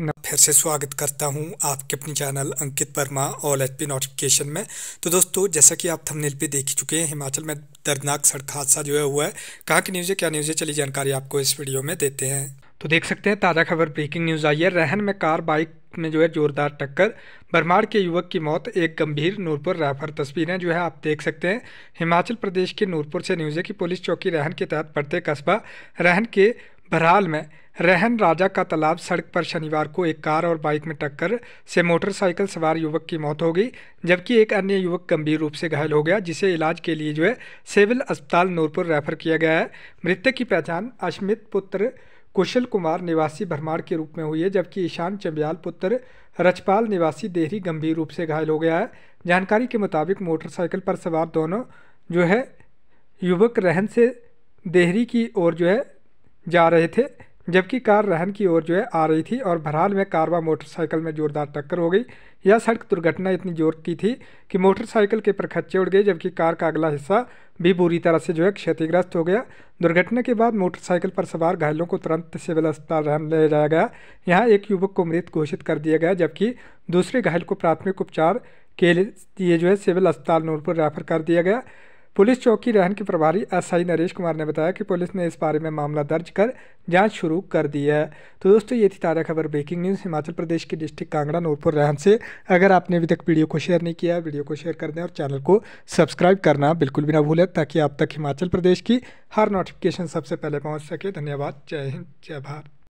मैं फिर से स्वागत करता हूं आपके अपने channel Ankit Verma all H P notification में तो दोस्तों जैसा कि आप थंबनेल पे देख चुके हैं हिमाचल में दर्दनाक सड़क हादसा जो है हुआ है कहाँ की है क्या है चली जानकारी आपको इस वीडियो में देते हैं तो देख सकते हैं ताज़ा खबर ब्रेकिंग न्यूज़ आई है रहन में कार बाइक में जो है जोरदार टक्कर बरमाड़ के युवक की मौत एक गंभीर नूरपुर तस्वीर तस्वीरें जो है आप देख सकते हैं हिमाचल प्रदेश के नूरपुर से न्यूज़ है कि पुलिस चौकी रहन के तहत पड़ते कस्बा रहन के बहाल में रहन राजा का तालाब सड़क पर शनिवार को एक कार और बाइक में टक्कर से मोटरसाइकिल सवार युवक की मौत हो गई जबकि एक अन्य युवक गंभीर रूप से घायल हो गया जिसे इलाज के लिए जो है सिविल अस्पताल नूरपुर रेफर किया गया है मृतक की पहचान अश्मित पुत्र कुशल कुमार निवासी भरमाड़ के रूप में हुई है जबकि ईशान चंबियाल पुत्र रचपाल निवासी देहरी गंभीर रूप से घायल हो गया है जानकारी के मुताबिक मोटरसाइकिल पर सवार दोनों जो है युवक रहन से देहरी की ओर जो है जा रहे थे जबकि कार रहन की ओर जो है आ रही थी और भराल में कारवा मोटरसाइकिल में जोरदार टक्कर हो गई यह सड़क दुर्घटना इतनी जोर की थी कि मोटरसाइकिल के प्रखच्चे उड़ गए जबकि कार का अगला हिस्सा भी बुरी तरह से जो है क्षतिग्रस्त हो गया दुर्घटना के बाद मोटरसाइकिल पर सवार घायलों को तुरंत सिविल अस्पताल रहन ले जाया गया यहाँ एक युवक को मृत घोषित कर दिया गया जबकि दूसरे घायल को प्राथमिक उपचार के लिए जो है सिविल अस्पताल नूरपुर रेफर कर दिया गया पुलिस चौकी रहन के प्रभारी एसआई नरेश कुमार ने बताया कि पुलिस ने इस बारे में मामला दर्ज कर जांच शुरू कर दी है तो दोस्तों ये थी ताज़ा खबर ब्रेकिंग न्यूज़ हिमाचल प्रदेश के डिस्ट्रिक्ट कांगड़ा नूरपुर रहन से अगर आपने अभी तक वीडियो को शेयर नहीं किया वीडियो को शेयर कर दें और चैनल को सब्सक्राइब करना बिल्कुल भी ना भूलें ताकि आप तक हिमाचल प्रदेश की हर नोटिफिकेशन सबसे पहले पहुँच सके धन्यवाद जय हिंद जय भारत